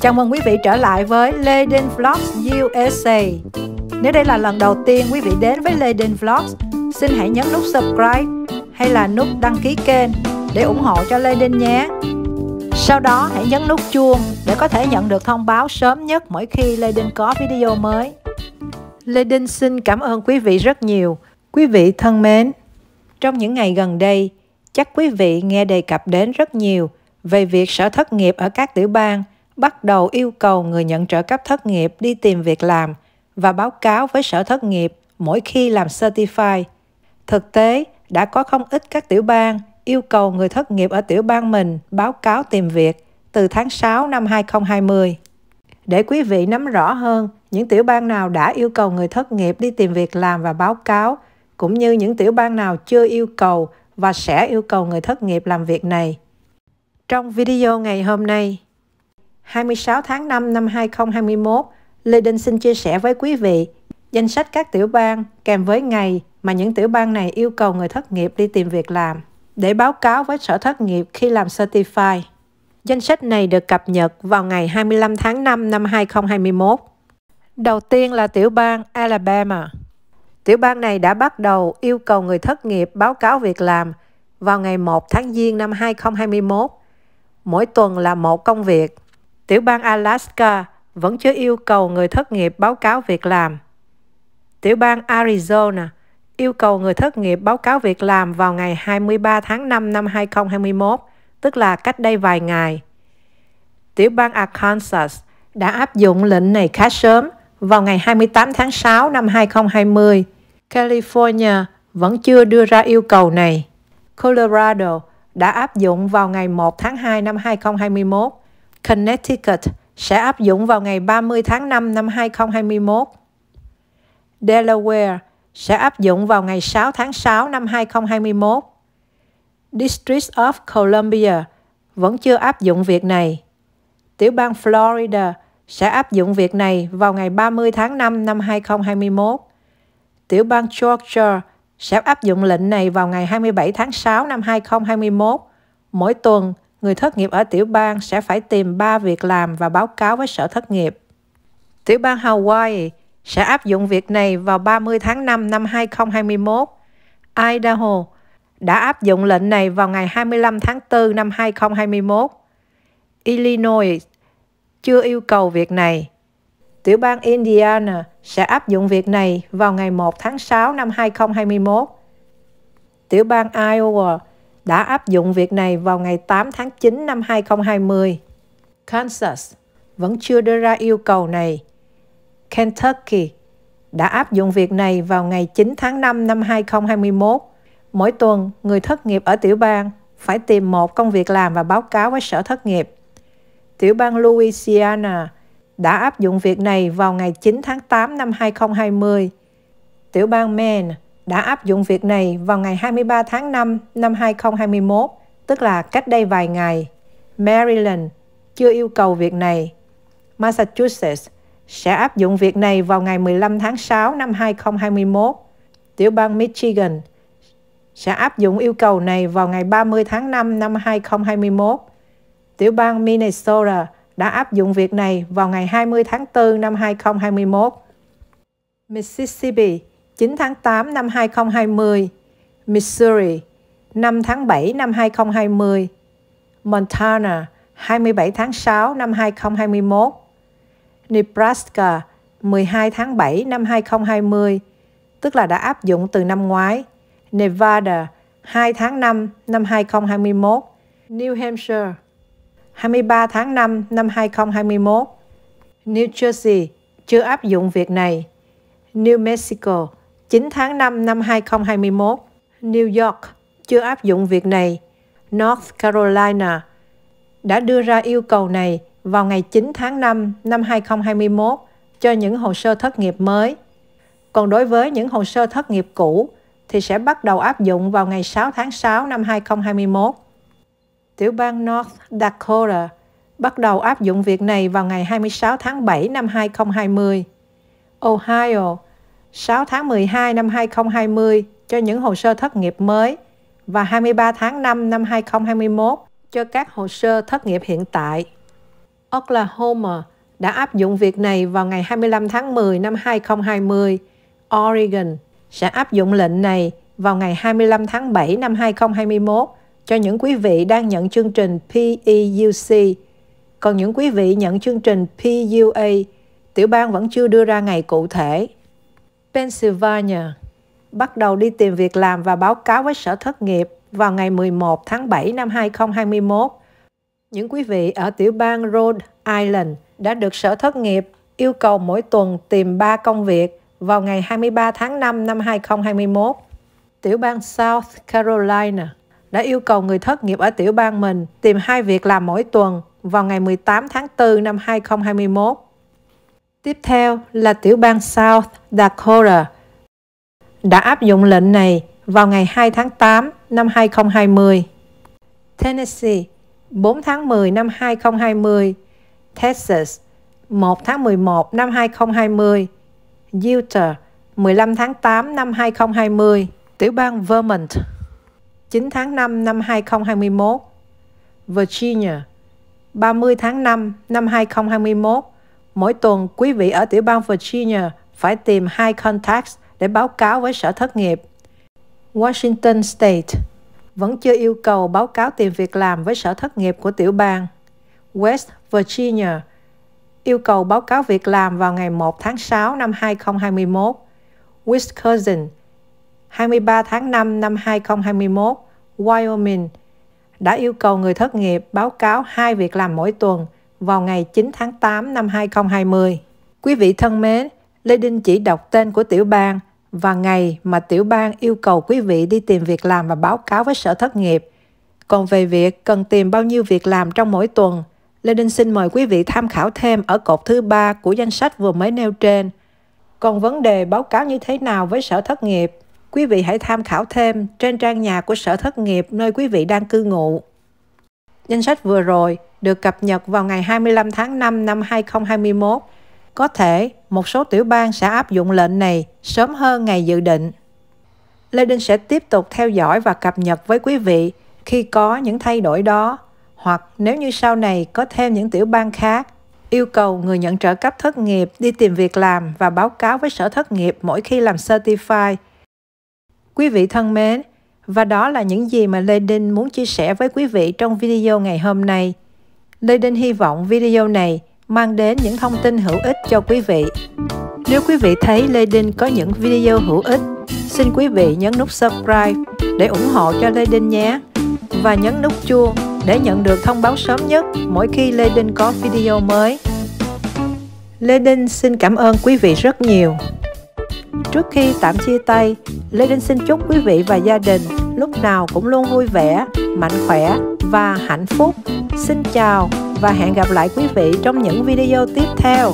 Chào mừng quý vị trở lại với Leden Vlogs USA. Nếu đây là lần đầu tiên quý vị đến với Leden Vlogs, xin hãy nhấn nút subscribe hay là nút đăng ký kênh để ủng hộ cho Leden nhé. Sau đó hãy nhấn nút chuông để có thể nhận được thông báo sớm nhất mỗi khi Leden có video mới. Leden xin cảm ơn quý vị rất nhiều. Quý vị thân mến, trong những ngày gần đây, chắc quý vị nghe đề cập đến rất nhiều về việc sở thất nghiệp ở các tiểu bang bắt đầu yêu cầu người nhận trợ cấp thất nghiệp đi tìm việc làm và báo cáo với sở thất nghiệp mỗi khi làm certify. Thực tế, đã có không ít các tiểu bang yêu cầu người thất nghiệp ở tiểu bang mình báo cáo tìm việc từ tháng 6 năm 2020. Để quý vị nắm rõ hơn những tiểu bang nào đã yêu cầu người thất nghiệp đi tìm việc làm và báo cáo, cũng như những tiểu bang nào chưa yêu cầu và sẽ yêu cầu người thất nghiệp làm việc này. Trong video ngày hôm nay, 26 tháng 5 năm 2021, Lê Đinh xin chia sẻ với quý vị danh sách các tiểu bang kèm với ngày mà những tiểu bang này yêu cầu người thất nghiệp đi tìm việc làm để báo cáo với sở thất nghiệp khi làm certify. Danh sách này được cập nhật vào ngày 25 tháng 5 năm 2021. Đầu tiên là tiểu bang Alabama. Tiểu bang này đã bắt đầu yêu cầu người thất nghiệp báo cáo việc làm vào ngày 1 tháng Giêng năm 2021. Mỗi tuần là một công việc tiểu bang Alaska vẫn chưa yêu cầu người thất nghiệp báo cáo việc làm. Tiểu bang Arizona yêu cầu người thất nghiệp báo cáo việc làm vào ngày 23 tháng 5 năm 2021, tức là cách đây vài ngày. Tiểu bang Arkansas đã áp dụng lệnh này khá sớm, vào ngày 28 tháng 6 năm 2020. California vẫn chưa đưa ra yêu cầu này. Colorado đã áp dụng vào ngày 1 tháng 2 năm 2021 Connecticut sẽ áp dụng vào ngày 30 tháng 5 năm 2021. Delaware sẽ áp dụng vào ngày 6 tháng 6 năm 2021. District of Columbia vẫn chưa áp dụng việc này. Tiểu bang Florida sẽ áp dụng việc này vào ngày 30 tháng 5 năm 2021. Tiểu bang Georgia sẽ áp dụng lệnh này vào ngày 27 tháng 6 năm 2021, mỗi tuần người thất nghiệp ở tiểu bang sẽ phải tìm 3 việc làm và báo cáo với sở thất nghiệp. Tiểu bang Hawaii sẽ áp dụng việc này vào 30 tháng 5 năm 2021. Idaho đã áp dụng lệnh này vào ngày 25 tháng 4 năm 2021. Illinois chưa yêu cầu việc này. Tiểu bang Indiana sẽ áp dụng việc này vào ngày 1 tháng 6 năm 2021. Tiểu bang Iowa đã áp dụng việc này vào ngày 8 tháng 9 năm 2020. Kansas vẫn chưa đưa ra yêu cầu này. Kentucky đã áp dụng việc này vào ngày 9 tháng 5 năm 2021. Mỗi tuần, người thất nghiệp ở tiểu bang phải tìm một công việc làm và báo cáo với sở thất nghiệp. Tiểu bang Louisiana đã áp dụng việc này vào ngày 9 tháng 8 năm 2020. Tiểu bang Maine đã áp dụng việc này vào ngày 23 tháng 5 năm 2021, tức là cách đây vài ngày. Maryland chưa yêu cầu việc này. Massachusetts sẽ áp dụng việc này vào ngày 15 tháng 6 năm 2021. Tiểu bang Michigan sẽ áp dụng yêu cầu này vào ngày 30 tháng 5 năm 2021. Tiểu bang Minnesota đã áp dụng việc này vào ngày 20 tháng 4 năm 2021. Mississippi 9 tháng 8 năm 2020, Missouri 5 tháng 7 năm 2020, Montana 27 tháng 6 năm 2021, Nebraska 12 tháng 7 năm 2020, tức là đã áp dụng từ năm ngoái, Nevada 2 tháng 5 năm 2021, New Hampshire 23 tháng 5 năm 2021, New Jersey chưa áp dụng việc này, New Mexico 9 tháng 5 năm 2021, New York chưa áp dụng việc này. North Carolina đã đưa ra yêu cầu này vào ngày 9 tháng 5 năm 2021 cho những hồ sơ thất nghiệp mới. Còn đối với những hồ sơ thất nghiệp cũ thì sẽ bắt đầu áp dụng vào ngày 6 tháng 6 năm 2021. Tiểu bang North Dakota bắt đầu áp dụng việc này vào ngày 26 tháng 7 năm 2020. Ohio 6 tháng 12 năm 2020 cho những hồ sơ thất nghiệp mới và 23 tháng 5 năm 2021 cho các hồ sơ thất nghiệp hiện tại. Oklahoma đã áp dụng việc này vào ngày 25 tháng 10 năm 2020. Oregon sẽ áp dụng lệnh này vào ngày 25 tháng 7 năm 2021 cho những quý vị đang nhận chương trình PEUC. Còn những quý vị nhận chương trình PUA, tiểu bang vẫn chưa đưa ra ngày cụ thể. Pennsylvania, bắt đầu đi tìm việc làm và báo cáo với Sở Thất nghiệp vào ngày 11 tháng 7 năm 2021. Những quý vị ở tiểu bang Rhode Island đã được Sở Thất nghiệp yêu cầu mỗi tuần tìm 3 công việc vào ngày 23 tháng 5 năm 2021. Tiểu bang South Carolina đã yêu cầu người thất nghiệp ở tiểu bang mình tìm hai việc làm mỗi tuần vào ngày 18 tháng 4 năm 2021. Tiếp theo là tiểu bang South Dakota đã áp dụng lệnh này vào ngày 2 tháng 8 năm 2020. Tennessee 4 tháng 10 năm 2020, Texas 1 tháng 11 năm 2020, Utah 15 tháng 8 năm 2020, tiểu bang Vermont 9 tháng 5 năm 2021, Virginia 30 tháng 5 năm 2021, Mỗi tuần, quý vị ở tiểu bang Virginia phải tìm hai contacts để báo cáo với Sở Thất nghiệp. Washington State vẫn chưa yêu cầu báo cáo tìm việc làm với Sở Thất nghiệp của tiểu bang. West Virginia yêu cầu báo cáo việc làm vào ngày 1 tháng 6 năm 2021. Wisconsin 23 tháng 5 năm 2021, Wyoming đã yêu cầu người thất nghiệp báo cáo hai việc làm mỗi tuần – vào ngày 9 tháng 8 năm 2020. Quý vị thân mến, Lê Đinh chỉ đọc tên của tiểu bang và ngày mà tiểu bang yêu cầu quý vị đi tìm việc làm và báo cáo với sở thất nghiệp. Còn về việc cần tìm bao nhiêu việc làm trong mỗi tuần, Lê Đinh xin mời quý vị tham khảo thêm ở cột thứ ba của danh sách vừa mới nêu trên. Còn vấn đề báo cáo như thế nào với sở thất nghiệp, quý vị hãy tham khảo thêm trên trang nhà của sở thất nghiệp nơi quý vị đang cư ngụ. Danh sách vừa rồi được cập nhật vào ngày 25 tháng 5 năm 2021. Có thể một số tiểu bang sẽ áp dụng lệnh này sớm hơn ngày dự định. Lê Đinh sẽ tiếp tục theo dõi và cập nhật với quý vị khi có những thay đổi đó hoặc nếu như sau này có thêm những tiểu bang khác yêu cầu người nhận trợ cấp thất nghiệp đi tìm việc làm và báo cáo với sở thất nghiệp mỗi khi làm certify. Quý vị thân mến, và đó là những gì mà Lê Đinh muốn chia sẻ với quý vị trong video ngày hôm nay. Lê Đinh hy vọng video này mang đến những thông tin hữu ích cho quý vị. Nếu quý vị thấy Lê Đinh có những video hữu ích, xin quý vị nhấn nút subscribe để ủng hộ cho Lê Đinh nhé. Và nhấn nút chuông để nhận được thông báo sớm nhất mỗi khi Lê Đinh có video mới. Lê Đinh xin cảm ơn quý vị rất nhiều. Trước khi tạm chia tay, Lê Đinh xin chúc quý vị và gia đình lúc nào cũng luôn vui vẻ, mạnh khỏe và hạnh phúc. Xin chào và hẹn gặp lại quý vị trong những video tiếp theo.